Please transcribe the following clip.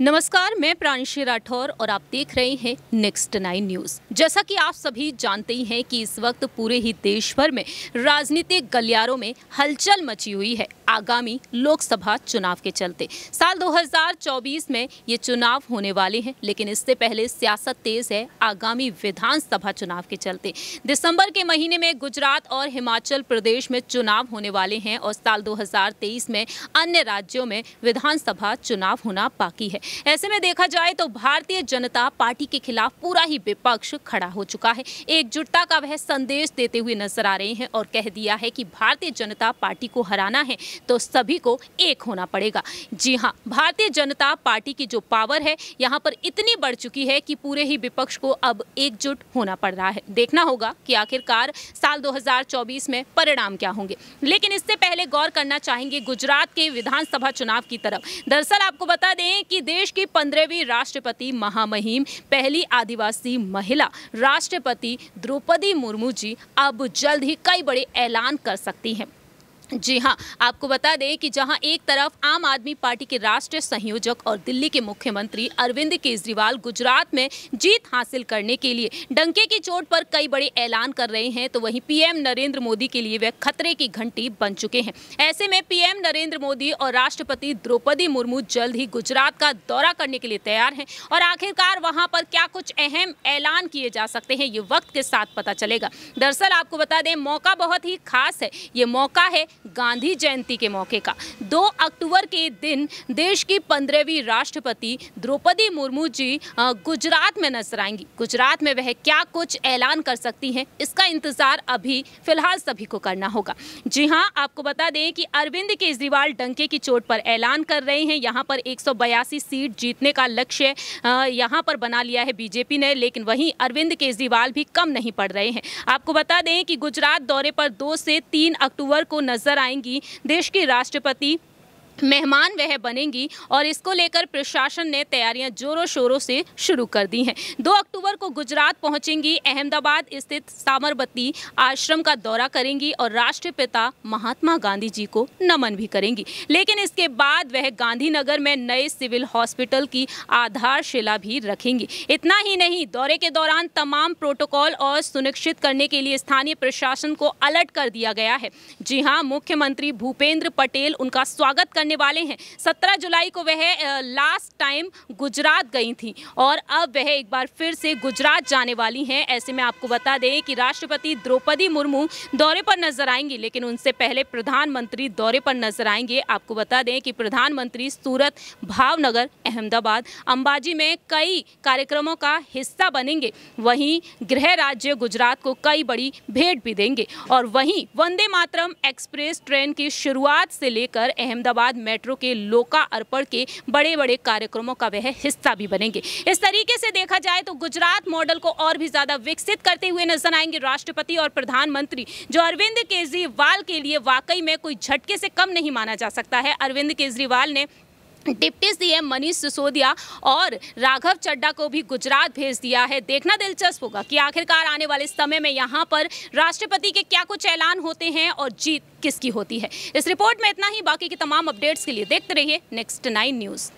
नमस्कार मैं प्राणशी राठौर और आप देख रहे हैं नेक्स्ट नाइन न्यूज जैसा कि आप सभी जानते ही हैं कि इस वक्त पूरे ही देश भर में राजनीतिक गलियारों में हलचल मची हुई है आगामी लोकसभा चुनाव के चलते साल 2024 में ये चुनाव होने वाले हैं लेकिन इससे पहले सियासत तेज है आगामी विधानसभा चुनाव के चलते दिसंबर के महीने में गुजरात और हिमाचल प्रदेश में चुनाव होने वाले हैं और साल दो में अन्य राज्यों में विधानसभा चुनाव होना बाकी है ऐसे में देखा जाए तो भारतीय जनता पार्टी के खिलाफ पूरा ही विपक्ष खड़ा हो चुका है एकजुटता का वह संदेश देते हुए नजर आ रहे हैं और कह दिया है कि भारतीय जनता पार्टी को हराना है तो सभी को एक होना पड़ेगा जी हाँ भारतीय जनता पार्टी की जो पावर है यहाँ पर इतनी बढ़ चुकी है कि पूरे ही विपक्ष को अब एकजुट होना पड़ रहा है देखना होगा कि आखिरकार साल 2024 में परिणाम क्या होंगे लेकिन इससे पहले गौर करना चाहेंगे गुजरात के विधानसभा चुनाव की तरफ दरअसल आपको बता दें कि देश की पंद्रहवीं राष्ट्रपति महामहिम पहली आदिवासी महिला राष्ट्रपति द्रौपदी मुर्मू जी अब जल्द ही कई बड़े ऐलान कर सकती हैं जी हाँ आपको बता दें कि जहां एक तरफ आम आदमी पार्टी के राष्ट्रीय संयोजक और दिल्ली के मुख्यमंत्री अरविंद केजरीवाल गुजरात में जीत हासिल करने के लिए डंके की चोट पर कई बड़े ऐलान कर रहे हैं तो वहीं पीएम नरेंद्र मोदी के लिए वे खतरे की घंटी बन चुके हैं ऐसे में पीएम नरेंद्र मोदी और राष्ट्रपति द्रौपदी मुर्मू जल्द ही गुजरात का दौरा करने के लिए तैयार हैं और आखिरकार वहाँ पर क्या कुछ अहम ऐलान किए जा सकते हैं ये वक्त के साथ पता चलेगा दरअसल आपको बता दें मौका बहुत ही खास है ये मौका है गांधी जयंती के मौके का 2 अक्टूबर के दिन देश की पंद्रहवीं राष्ट्रपति द्रौपदी मुर्मू जी गुजरात में नजर आएंगी गुजरात में वह क्या कुछ ऐलान कर सकती हैं इसका इंतज़ार अभी फिलहाल सभी को करना होगा जी हाँ आपको बता दें कि अरविंद केजरीवाल डंके की चोट पर ऐलान कर रहे हैं यहाँ पर एक सीट जीतने का लक्ष्य यहाँ पर बना लिया है बीजेपी ने लेकिन वहीं अरविंद केजरीवाल भी कम नहीं पड़ रहे हैं आपको बता दें कि गुजरात दौरे पर दो से तीन अक्टूबर को नजर नजर आएंगी देश की राष्ट्रपति मेहमान वह बनेंगी और इसको लेकर प्रशासन ने तैयारियां जोरों शोरों से शुरू कर दी हैं 2 अक्टूबर को गुजरात पहुंचेंगी अहमदाबाद स्थित सामरबती आश्रम का दौरा करेंगी और राष्ट्रपिता महात्मा गांधी जी को नमन भी करेंगी लेकिन इसके बाद वह गांधीनगर में नए सिविल हॉस्पिटल की आधारशिला भी रखेंगी इतना ही नहीं दौरे के दौरान तमाम प्रोटोकॉल और सुनिश्चित करने के लिए स्थानीय प्रशासन को अलर्ट कर दिया गया है जी हाँ मुख्यमंत्री भूपेंद्र पटेल उनका स्वागत कर करने वाले हैं सत्रह जुलाई को वह लास्ट टाइम गुजरात गई थी और अब वह एक बार फिर से गुजरात जाने वाली हैं ऐसे में आपको बता दें कि राष्ट्रपति द्रौपदी मुर्मू दौरे पर नजर आएंगी लेकिन उनसे पहले प्रधानमंत्री दौरे पर नजर आएंगे आपको बता दें कि प्रधानमंत्री सूरत भावनगर अहमदाबाद अंबाजी में कई कार्यक्रमों का हिस्सा बनेंगे वहीं गृह राज्य गुजरात को कई बड़ी भेंट भी देंगे और वहीं वंदे मातरम एक्सप्रेस ट्रेन की शुरुआत से लेकर अहमदाबाद बाद मेट्रो के लोका अर्पण के बड़े बड़े कार्यक्रमों का वह हिस्सा भी बनेंगे इस तरीके से देखा जाए तो गुजरात मॉडल को और भी ज़्यादा विकसित करते हुए नजर आएंगे राष्ट्रपति और प्रधानमंत्री जो अरविंद केजरीवाल के लिए वाकई में कोई झटके से कम नहीं माना जा सकता है अरविंद केजरीवाल ने डिप्टी सीएम मनीष सिसोदिया और राघव चड्डा को भी गुजरात भेज दिया है देखना दिलचस्प होगा कि आखिरकार आने वाले समय में यहाँ पर राष्ट्रपति के क्या कुछ ऐलान होते हैं और जीत किसकी होती है इस रिपोर्ट में इतना ही बाकी के तमाम अपडेट्स के लिए देखते रहिए नेक्स्ट नाइन न्यूज़